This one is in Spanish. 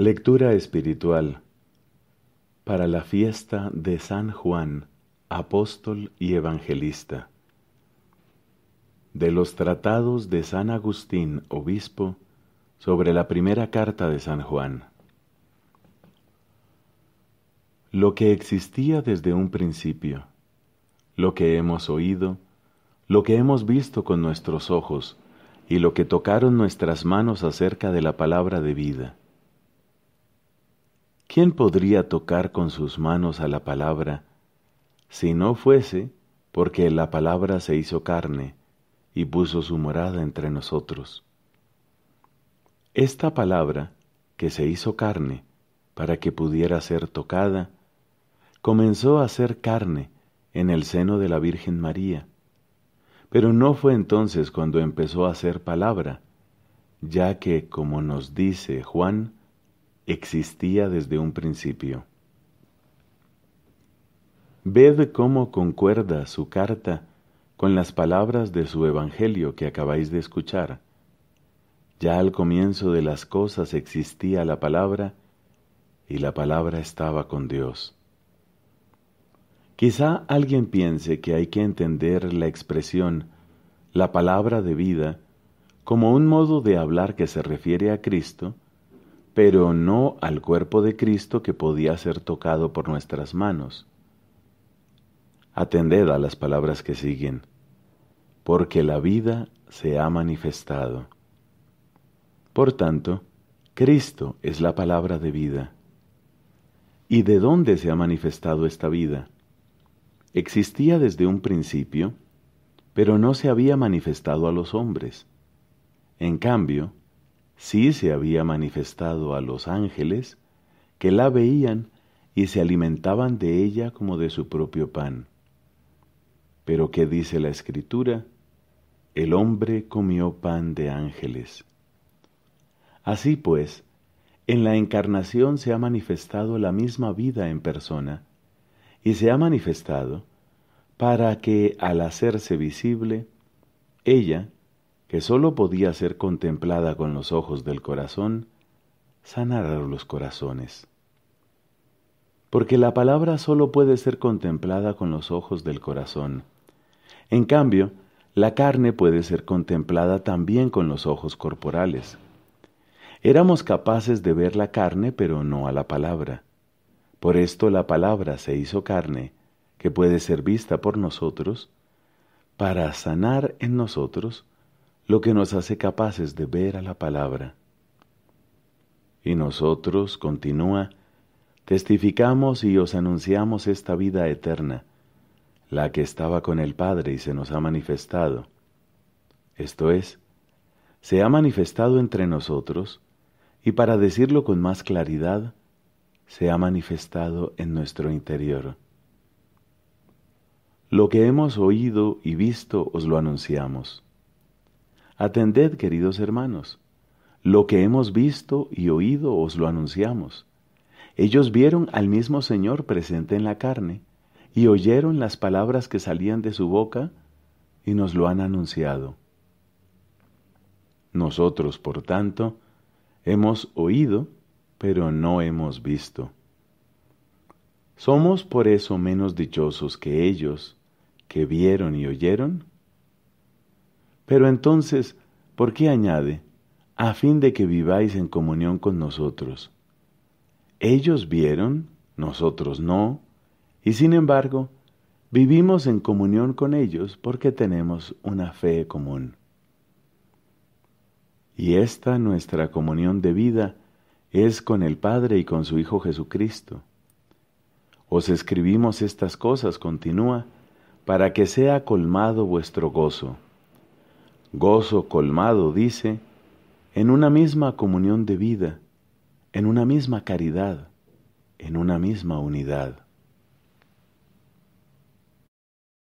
Lectura espiritual para la fiesta de San Juan, apóstol y evangelista. De los tratados de San Agustín, obispo, sobre la primera carta de San Juan. Lo que existía desde un principio, lo que hemos oído, lo que hemos visto con nuestros ojos y lo que tocaron nuestras manos acerca de la palabra de vida ¿Quién podría tocar con sus manos a la palabra si no fuese porque la palabra se hizo carne y puso su morada entre nosotros? Esta palabra que se hizo carne para que pudiera ser tocada, comenzó a ser carne en el seno de la Virgen María. Pero no fue entonces cuando empezó a ser palabra, ya que, como nos dice Juan, existía desde un principio. Ved cómo concuerda su carta con las palabras de su Evangelio que acabáis de escuchar. Ya al comienzo de las cosas existía la palabra y la palabra estaba con Dios. Quizá alguien piense que hay que entender la expresión la palabra de vida como un modo de hablar que se refiere a Cristo, pero no al cuerpo de Cristo que podía ser tocado por nuestras manos. Atended a las palabras que siguen, porque la vida se ha manifestado. Por tanto, Cristo es la palabra de vida. ¿Y de dónde se ha manifestado esta vida? Existía desde un principio, pero no se había manifestado a los hombres. En cambio, sí se había manifestado a los ángeles, que la veían y se alimentaban de ella como de su propio pan. Pero ¿qué dice la escritura? El hombre comió pan de ángeles. Así pues, en la encarnación se ha manifestado la misma vida en persona, y se ha manifestado para que, al hacerse visible, ella, que sólo podía ser contemplada con los ojos del corazón, sanaron los corazones. Porque la palabra sólo puede ser contemplada con los ojos del corazón. En cambio, la carne puede ser contemplada también con los ojos corporales. Éramos capaces de ver la carne, pero no a la palabra. Por esto la palabra se hizo carne, que puede ser vista por nosotros, para sanar en nosotros lo que nos hace capaces de ver a la palabra. Y nosotros, continúa, testificamos y os anunciamos esta vida eterna, la que estaba con el Padre y se nos ha manifestado. Esto es, se ha manifestado entre nosotros, y para decirlo con más claridad, se ha manifestado en nuestro interior. Lo que hemos oído y visto os lo anunciamos Atended, queridos hermanos, lo que hemos visto y oído os lo anunciamos. Ellos vieron al mismo Señor presente en la carne, y oyeron las palabras que salían de su boca, y nos lo han anunciado. Nosotros, por tanto, hemos oído, pero no hemos visto. Somos por eso menos dichosos que ellos, que vieron y oyeron, pero entonces, ¿por qué añade? A fin de que viváis en comunión con nosotros. Ellos vieron, nosotros no, y sin embargo, vivimos en comunión con ellos porque tenemos una fe común. Y esta nuestra comunión de vida es con el Padre y con su Hijo Jesucristo. Os escribimos estas cosas, continúa, para que sea colmado vuestro gozo gozo colmado, dice, en una misma comunión de vida, en una misma caridad, en una misma unidad.